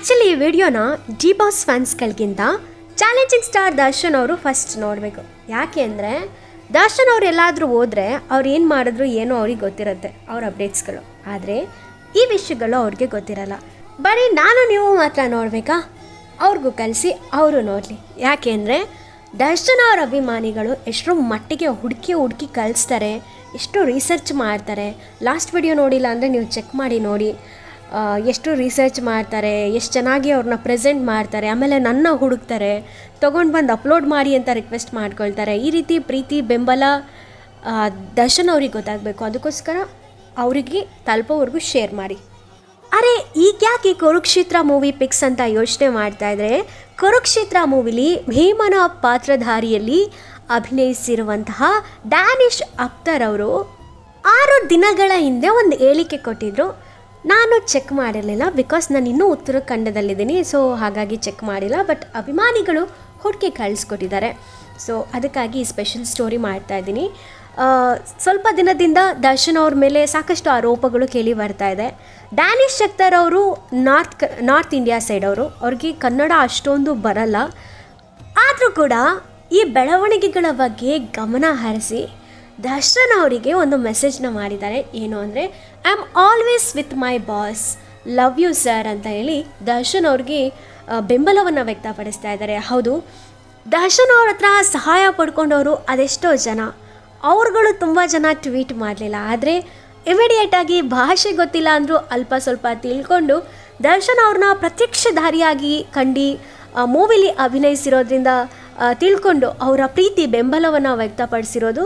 actually ಈ ವಿಡಿಯೋನ D boss ಫ್ಯಾನ್ಸ್ಗಳಿಗಿಂತ ಚಾಲೆಂಜಿಂಗ್ ಸ್ಟಾರ್ ದರ್ಶನ್ ಅವರು ಫಸ್ಟ್ ನೋಡಬೇಕು ಯಾಕೆ ಅಂದರೆ ದರ್ಶನ್ ಅವ್ರು ಎಲ್ಲಾದರೂ ಹೋದರೆ ಅವ್ರು ಏನು ಮಾಡಿದ್ರು ಏನೋ ಅವ್ರಿಗೆ ಗೊತ್ತಿರುತ್ತೆ ಅವ್ರ ಅಪ್ಡೇಟ್ಸ್ಗಳು ಆದರೆ ಈ ವಿಷಯಗಳು ಅವ್ರಿಗೆ ಗೊತ್ತಿರಲ್ಲ ಬರೀ ನಾನು ನೀವು ಮಾತ್ರ ನೋಡಬೇಕಾ ಅವ್ರಿಗೂ ಕಲಿಸಿ ಅವರು ನೋಡಲಿ ಅಂದರೆ ದರ್ಶನ್ ಅವರ ಅಭಿಮಾನಿಗಳು ಎಷ್ಟರ ಮಟ್ಟಿಗೆ ಹುಡುಕಿ ಹುಡುಕಿ ಕಲಿಸ್ತಾರೆ ಎಷ್ಟು ರಿಸರ್ಚ್ ಮಾಡ್ತಾರೆ ಲಾಸ್ಟ್ ವಿಡಿಯೋ ನೋಡಿಲ್ಲ ಅಂದರೆ ನೀವು ಚೆಕ್ ಮಾಡಿ ನೋಡಿ ಎಷ್ಟು ರಿಸರ್ಚ್ ಮಾಡ್ತಾರೆ ಎಷ್ಟು ಚೆನ್ನಾಗಿ ಅವ್ರನ್ನ ಪ್ರೆಸೆಂಟ್ ಮಾಡ್ತಾರೆ ಆಮೇಲೆ ನನ್ನ ಹುಡುಕ್ತಾರೆ ತೊಗೊಂಡು ಬಂದು ಅಪ್ಲೋಡ್ ಮಾಡಿ ಅಂತ ರಿಕ್ವೆಸ್ಟ್ ಮಾಡ್ಕೊಳ್ತಾರೆ ಈ ರೀತಿ ಪ್ರೀತಿ ಬೆಂಬಲ ದರ್ಶನ್ ಅವ್ರಿಗೆ ಗೊತ್ತಾಗಬೇಕು ಅದಕ್ಕೋಸ್ಕರ ಅವರಿಗೆ ತಲುಪೋವರೆಗೂ ಶೇರ್ ಮಾಡಿ ಅರೆ ಈಗ ಯಾಕೆ ಕುರುಕ್ಷೇತ್ರ ಮೂವಿ ಪಿಕ್ಸ್ ಅಂತ ಯೋಚನೆ ಮಾಡ್ತಾ ಇದ್ರೆ ಕುರುಕ್ಷೇತ್ರ ಮೂವಿಲಿ ಭೀಮನ ಪಾತ್ರಧಾರಿಯಲ್ಲಿ ಅಭಿನಯಿಸಿರುವಂತಹ ಡ್ಯಾನಿಶ್ ಅಖ್ತರ್ ಅವರು ಆರು ದಿನಗಳ ಹಿಂದೆ ಒಂದು ಹೇಳಿಕೆ ಕೊಟ್ಟಿದ್ರು ನಾನು ಚೆಕ್ ಮಾಡಿರಲಿಲ್ಲ ಬಿಕಾಸ್ ನಾನು ಇನ್ನೂ ಉತ್ತರ ಖಂಡದಲ್ಲಿದ್ದೀನಿ ಸೊ ಹಾಗಾಗಿ ಚೆಕ್ ಮಾಡಿಲ್ಲ ಬಟ್ ಅಭಿಮಾನಿಗಳು ಹುಡುಕಿ ಕಳಿಸ್ಕೊಟ್ಟಿದ್ದಾರೆ ಸೊ ಅದಕ್ಕಾಗಿ ಸ್ಪೆಷಲ್ ಸ್ಟೋರಿ ಮಾಡ್ತಾ ಇದ್ದೀನಿ ಸ್ವಲ್ಪ ದಿನದಿಂದ ದರ್ಶನ್ ಅವ್ರ ಮೇಲೆ ಸಾಕಷ್ಟು ಆರೋಪಗಳು ಕೇಳಿ ಬರ್ತಾ ಇದೆ ಡ್ಯಾನಿಶ್ ಶಕ್ತರ್ ಅವರು ನಾರ್ತ್ ಕ ನಾರ್ತ್ ಇಂಡಿಯಾ ಸೈಡ್ ಅವರು ಅವ್ರಿಗೆ ಕನ್ನಡ ಅಷ್ಟೊಂದು ಬರಲ್ಲ ಆದರೂ ಕೂಡ ಈ ಬೆಳವಣಿಗೆಗಳ ಬಗ್ಗೆ ಗಮನ ಹರಿಸಿ ದರ್ಶನ್ ಅವರಿಗೆ ಒಂದು ಮೆಸೇಜ್ನ ಮಾಡಿದ್ದಾರೆ ಏನು ಅಂದರೆ I am always with my boss love you sir ಅಂತ ಹೇಳಿ ದರ್ಶನ್ ಅವ್ರಿಗೆ ಬೆಂಬಲವನ್ನು ವ್ಯಕ್ತಪಡಿಸ್ತಾ ಇದ್ದಾರೆ ಹೌದು ದರ್ಶನ್ ಅವ್ರ ಹತ್ರ ಸಹಾಯ ಪಡ್ಕೊಂಡವರು ಅದೆಷ್ಟೋ ಜನ ಅವ್ರುಗಳು ತುಂಬ ಜನ ಟ್ವೀಟ್ ಮಾಡಲಿಲ್ಲ ಆದರೆ ಇಮಿಡಿಯೇಟಾಗಿ ಭಾಷೆ ಗೊತ್ತಿಲ್ಲ ಅಂದರೂ ಅಲ್ಪ ಸ್ವಲ್ಪ ತಿಳ್ಕೊಂಡು ದರ್ಶನ್ ಅವ್ರನ್ನ ಪ್ರತ್ಯಕ್ಷಧಾರಿಯಾಗಿ ದಾರಿಯಾಗಿ ಕಂಡು ಮೂವಿಲಿ ಅಭಿನಯಿಸಿರೋದ್ರಿಂದ ತಿಳ್ಕೊಂಡು ಅವರ ಪ್ರೀತಿ ಬೆಂಬಲವನ್ನು ವ್ಯಕ್ತಪಡಿಸಿರೋದು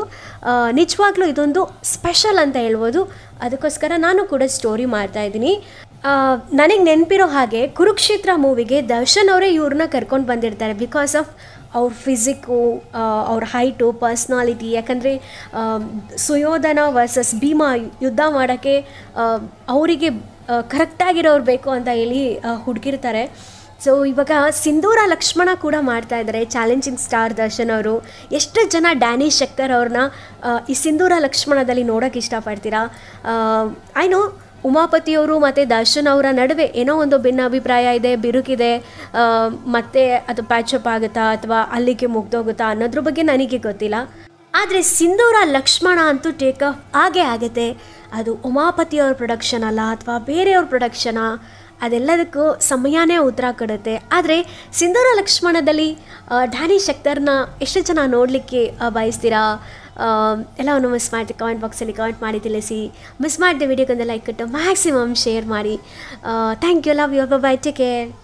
ನಿಜವಾಗ್ಲೂ ಇದೊಂದು ಸ್ಪೆಷಲ್ ಅಂತ ಹೇಳ್ಬೋದು ಅದಕ್ಕೋಸ್ಕರ ನಾನು ಕೂಡ ಸ್ಟೋರಿ ಮಾಡ್ತಾ ಇದ್ದೀನಿ ನನಗೆ ನೆನಪಿರೋ ಹಾಗೆ ಕುರುಕ್ಷೇತ್ರ ಮೂವಿಗೆ ದರ್ಶನ್ ಅವರೇ ಇವ್ರನ್ನ ಕರ್ಕೊಂಡು ಬಂದಿರ್ತಾರೆ ಬಿಕಾಸ್ ಆಫ್ ಅವ್ರ ಫಿಸಿಕ್ಕು ಅವ್ರ ಹೈಟು ಪರ್ಸ್ನಾಲಿಟಿ ಯಾಕಂದರೆ ಸುಯೋಧನ ವರ್ಸಸ್ ಭೀಮಾ ಯುದ್ಧ ಮಾಡೋಕ್ಕೆ ಅವರಿಗೆ ಕರೆಕ್ಟಾಗಿರೋರು ಬೇಕು ಅಂತ ಹೇಳಿ ಹುಡುಗಿರ್ತಾರೆ ಸೊ ಇವಾಗ ಸಿಂಧೂರ ಲಕ್ಷ್ಮಣ ಕೂಡ ಮಾಡ್ತಾ ಇದ್ದಾರೆ ಚಾಲೆಂಜಿಂಗ್ ಸ್ಟಾರ್ ದರ್ಶನ್ ಅವರು ಎಷ್ಟು ಜನ ಡ್ಯಾನಿ ಶಕ್ತರ್ ಅವ್ರನ್ನ ಈ ಸಿಂಧೂರ ಲಕ್ಷ್ಮಣದಲ್ಲಿ ನೋಡೋಕೆ ಇಷ್ಟಪಡ್ತೀರಾ ಐ ನೋ ಉಮಾಪತಿಯವರು ಮತ್ತು ದರ್ಶನ್ ಅವರ ನಡುವೆ ಏನೋ ಒಂದು ಭಿನ್ನಾಭಿಪ್ರಾಯ ಇದೆ ಬಿರುಕಿದೆ ಮತ್ತೆ ಅದು ಪ್ಯಾಚಪ್ ಆಗುತ್ತಾ ಅಥವಾ ಅಲ್ಲಿಗೆ ಮುಗ್ದೋಗುತ್ತಾ ಅನ್ನೋದ್ರ ಬಗ್ಗೆ ನನಗೆ ಗೊತ್ತಿಲ್ಲ ಆದರೆ ಸಿಂಧೂರ ಲಕ್ಷ್ಮಣ ಅಂತೂ ಟೇಕ್ ಆಫ್ ಆಗೇ ಆಗುತ್ತೆ ಅದು ಉಮಾಪತಿಯವ್ರ ಪ್ರೊಡಕ್ಷನ್ ಅಲ್ಲ ಅಥವಾ ಬೇರೆಯವ್ರ ಪ್ರೊಡಕ್ಷನಾ ಅದೆಲ್ಲದಕ್ಕೂ ಸಮಯನೇ ಉತ್ತರ ಕೊಡುತ್ತೆ ಆದರೆ ಸಿಂಧೂರ ಲಕ್ಷ್ಮಣದಲ್ಲಿ ಡ್ಯಾನಿ ಶಕ್ತರ್ನ ಎಷ್ಟು ಜನ ನೋಡಲಿಕ್ಕೆ ಬಯಸ್ತೀರಾ ಎಲ್ಲವನ್ನು ಮಿಸ್ ಮಾಡಿದೆ ಕಮೆಂಟ್ ಬಾಕ್ಸಲ್ಲಿ ಕಮೆಂಟ್ ಮಾಡಿ ತಿಳಿಸಿ ಮಿಸ್ ಮಾಡಿದೆ ವಿಡಿಯೋಗೊಂದು ಲೈಕ್ ಕೊಟ್ಟು ಮ್ಯಾಕ್ಸಿಮಮ್ ಶೇರ್ ಮಾಡಿ thank you love you bye take care